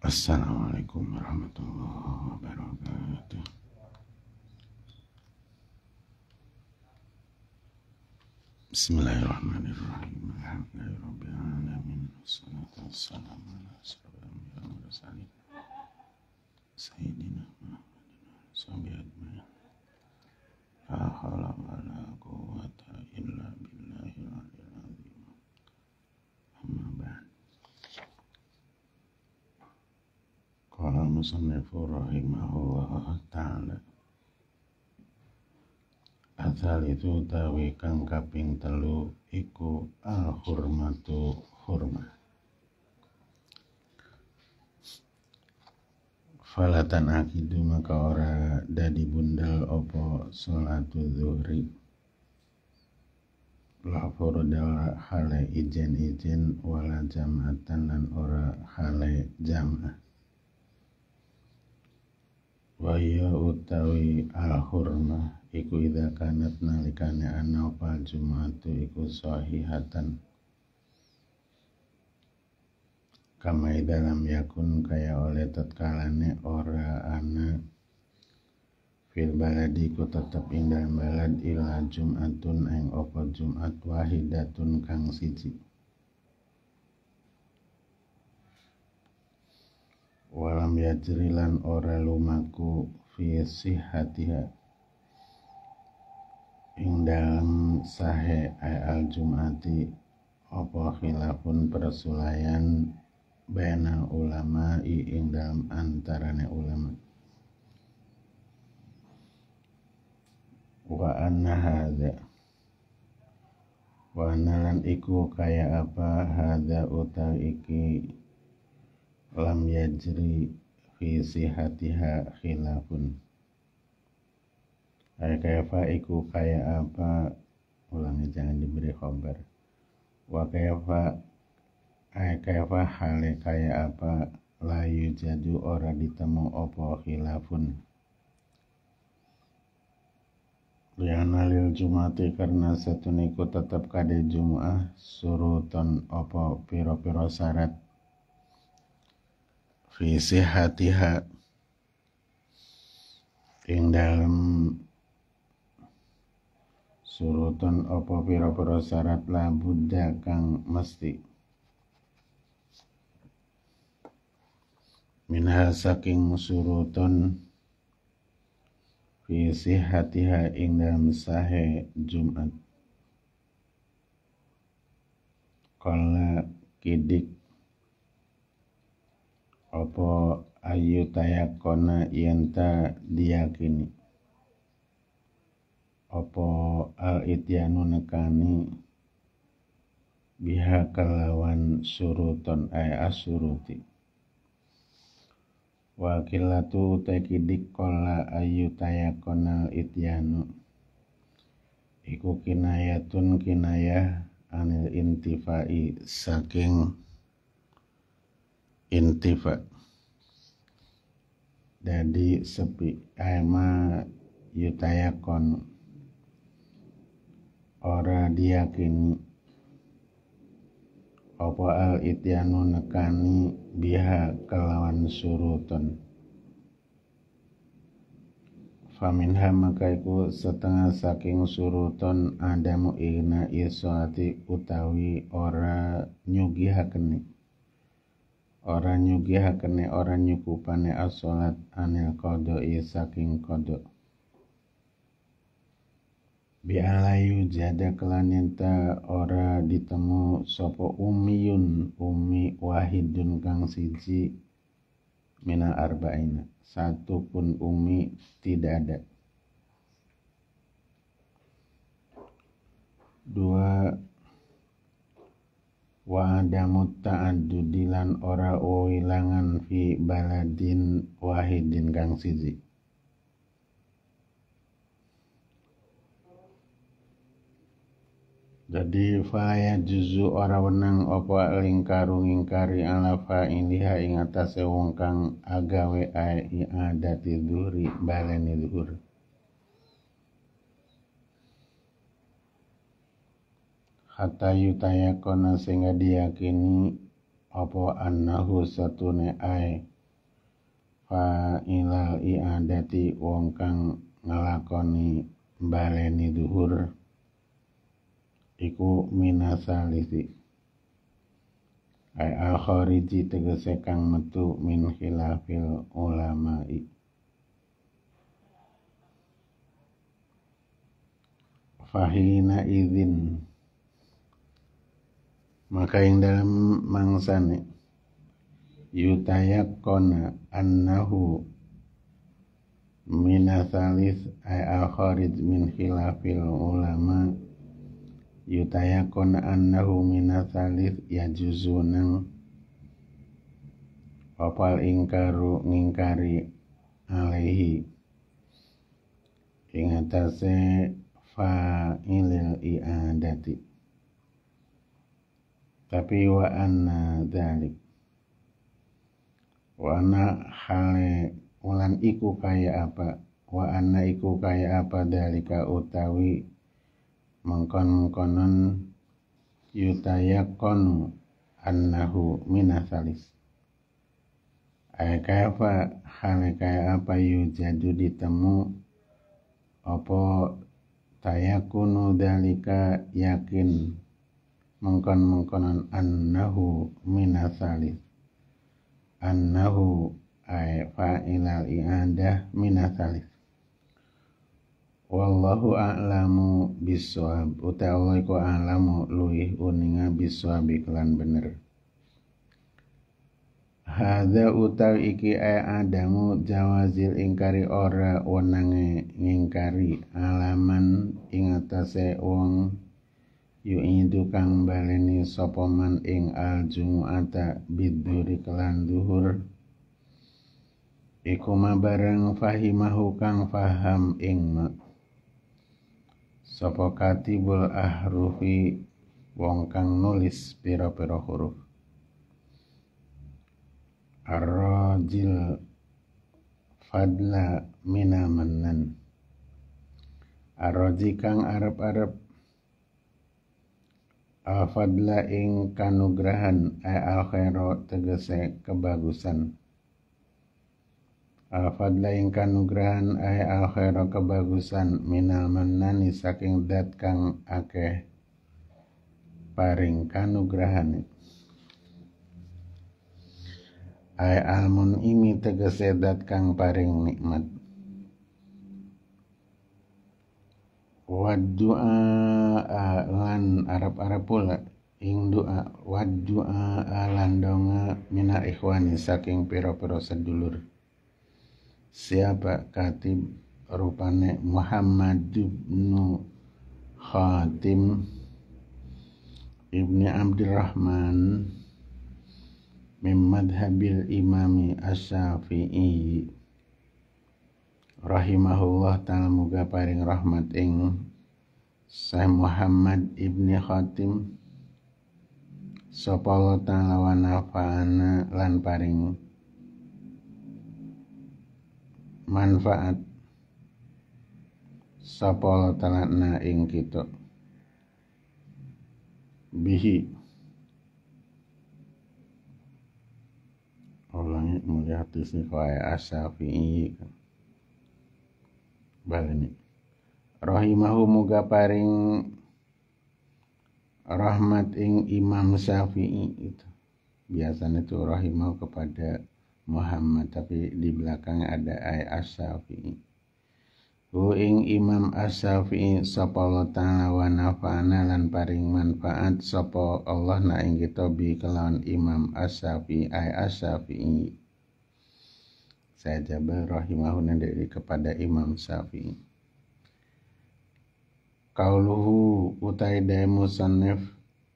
السلام عليكم ورحمة الله وبركاته بسم الله الرحمن الرحيم الحمد لله رب العالمين والصلاة والسلام على أشرف الأنبياء والمرسلين سيدنا محمد وصحبه أجمعين musannifu rahimahullah ta'ala Asal itu tawi kang kaping telu iku al hurmatu hurma. falatan akidu maka ora dadi bundel opo salatu zuhri lapor dala hale ijen ijen wala jamatan lan ora hale jamaah Wahyu utawi al hurma iku ida kanat nalikane ana apa jumatu iku sahihatan kama dalam yakun kaya oleh tatkalane ora ana fil baladi ku tetep indah balad ila jumatun eng opo jumat wahidatun kang siji walam yajrilan ora lumaku fi hatiha ing dalam sahe al jumati apa khilafun persulayan bena ulama i ing dalam antarane ulama wa anna hadha wa analan iku kaya apa hadha uta iki lam yajri fi sihatiha khilafun ay kayfa iku kaya apa ulangi jangan diberi khobar wa kayfa ay kayfa hale kaya apa layu jadu ora ditemu opo khilafun Liana lil jumati karena satu niku tetap kade jum'ah ton opo piro-piro syarat hati hati, ing dalam Surutan opo pira-pira syarat la buddha kang mesti minha saking Fisi hati hati, ing dalam sahe Jumat kala kidik apa ayu tayakona yenta diyakini apa al ityanu nekani biha kelawan suruton ay asuruti wakilatu tekidik kola ayu tayakona ityanu iku kinayatun kinayah anil intifai saking intifa jadi sepi aima yutayakon ora diyakin apa al ityanu nekani biha kelawan surutun faminha maka setengah saking surutun adamu igna isolati utawi ora nyugihakeni ora nyugihakene ora nyukupane as-salat anil qada'i saking qada bi alayu jada kelan ora ditemu sopo umiun umi wahidun kang siji minal arba'ina satu pun umi tidak ada dua wa adamu ta'addudilan ora wilangan fi baladin wahidin kang siji jadi faya juzu ora wenang opo lingkaru ngingkari ala fa'iliha ing atas wong kang agawe ai adati duri baleni dhuhur hatta yutayakona sehingga diyakini apa annahu satune ai fa ilal iadati wong kang ngelakoni baleni duhur iku minasalisi ai al khariji tegese kang metu min khilafil ulama'i fahina izin maka yang dalam yutayak kona annahu minasalis ay akharid min khilafil ulama yutayakon annahu minasalis yajuzunang papal ingkaru ngingkari alaihi Ingatase fa'ilil i'adati tapi wa anna dalik wa anna hale ulan iku kaya apa wa anna iku kaya apa dalika utawi mengkon mengkonon, yutaya konu annahu minasalis apa hale kaya apa yu jadu ditemu opo tayakunu dalika yakin mengkon-mengkonan annahu minasalis annahu ay fa'ilal i'adah minasalis wallahu a'lamu biswab uta Allah iku a'lamu luih uninga biswab iklan bener Hada utaw iki ay adamu jawazil ingkari ora wonange ngingkari alaman ingatase wong yu'idu kang baleni sapa man ing al jumu'ata biduri kelan duhur iku mabareng fahimahu kang faham ing ma sapa katibul ahrufi wong kang nulis pira-pira huruf arrajil fadla minamanan arroji kang arep-arep al fadla ing kanugrahan e al khairo tegese kebagusan al fadla ing kanugrahan e al khairo kebagusan minal manani saking dat kang akeh paring kanugrahan ay e al imi tegese dat paring nikmat Wadu'a lan Arab-Arab pula ing doa waddu'a lan donga mina ikhwani saking pira-pira sedulur siapa katib rupane Muhammad ibnu Khatim ibni Abdurrahman min madhabil imami as rahimahullah taala muga paring rahmat ing Syekh Muhammad Ibni Khatim sapa Allah taala wa lan paring manfaat sapa Allah taala na ing kita bihi orangnya melihat disini kaya asyafi'i kan balani rahimahu muga paring rahmat ing Imam Syafi'i itu biasanya itu rahimahu kepada Muhammad tapi di belakang ada ay as-Syafi'i Hu ing Imam As-Syafi'i sapa Allah taala wa nafa'ana lan paring manfaat sapa Allah na ing kita bi kelawan Imam As-Syafi'i ay As-Syafi'i saya Jabal rahimahuna dari kepada Imam Syafi'i. Kauluhu utai dai musannif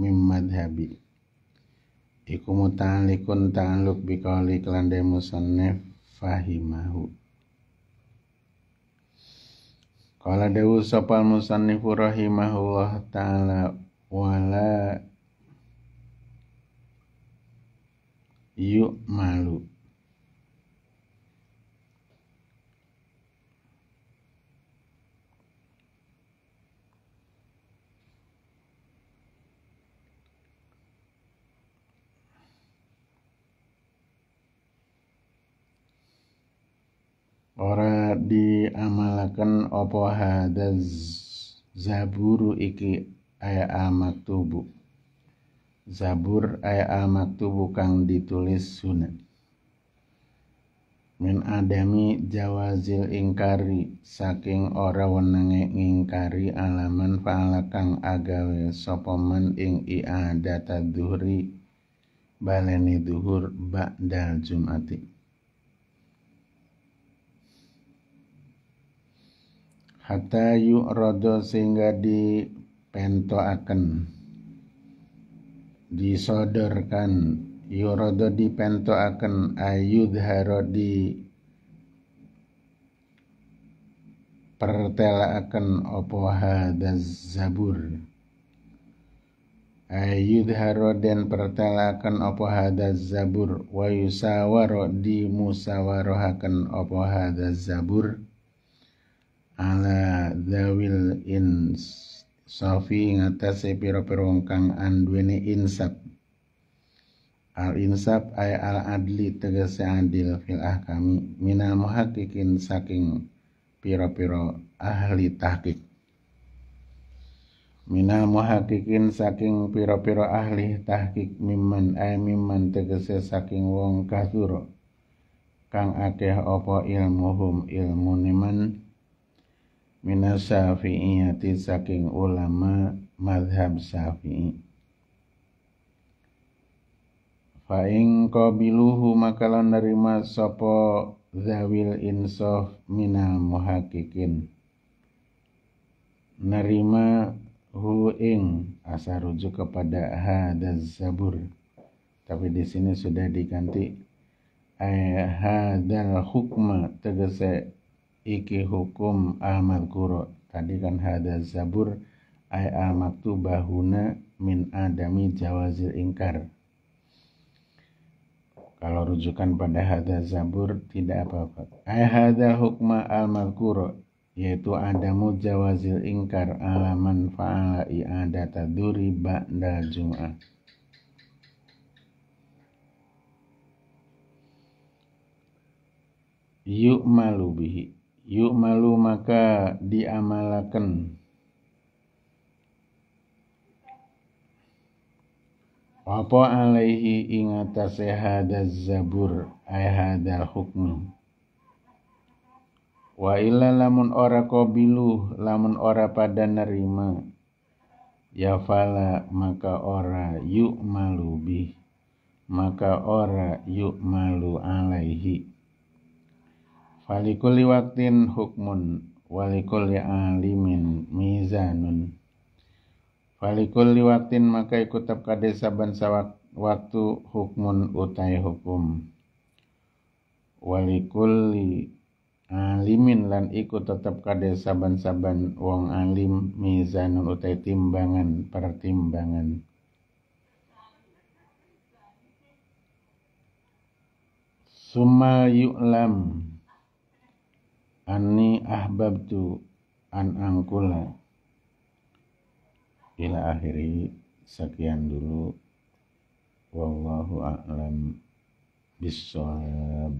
mim madhabi. Iku muta'alikun ta'aluk bikauli klan dai musannif fahimahu. Kala dewu sopal musannifu rahimahullah ta'ala wala yuk malu diamalaken apa das zaburu iki aya tubuh. zabur aya amaktubu kang ditulis sunat min adami jawazil ingkari saking ora wenenge ingkari alaman faala kang agawe sopoman ing iadata duhri baleni duhur bakdal jumati hatta rodo sehingga akan disodorkan akan ayud ayudharo di akan opo dan zabur ayudharo dan akan opo dan zabur wa yusawaro di musawarohakan opo dan zabur ala dawil safi ngatasi pira piro wong kang anduwene insab al insab ay al adli tegese adil fil ahkami minal muhakikin saking piro-piro ahli tahqiq minal muhakikin saking piro-piro ahli tahqiq mimman ay mimman tegese saking wong kasura kang akeh opo ilmuhum ilmu niman minas hati saking ulama madhab syafi'i Fa'ing qabiluhu makalan nerima sopo zawil insof minal muhakikin Nerima hu ing asa rujuk kepada hadaz zabur tapi di sini sudah diganti hadal hukma tegese iki hukum al kuro tadi kan hada zabur ay al bahuna min adami jawazil ingkar kalau rujukan pada hada zabur tidak apa-apa ay hada hukma al kuro yaitu adamu jawazil ingkar alaman fa'ala i'adata duri ba'da jum'ah yuk malu bihi yuk malu maka diamalakan apa alaihi ingatase hadaz zabur ay hadal hukmu wa illa lamun ora qabilu lamun ora pada nerima ya fala maka ora yuk malu bih maka ora yuk malu alaihi Falikul waktin hukmun walikul ya alimin mizanun Falikul liwatin maka ikut kade saban sawak waktu hukmun utai hukum Walikul li alimin lan ikut tetap kade saban-saban wong alim mizanun utai timbangan pertimbangan Suma yuklam anni ahbabtu an angkula ila akhiri sekian dulu wallahu a'lam bisawab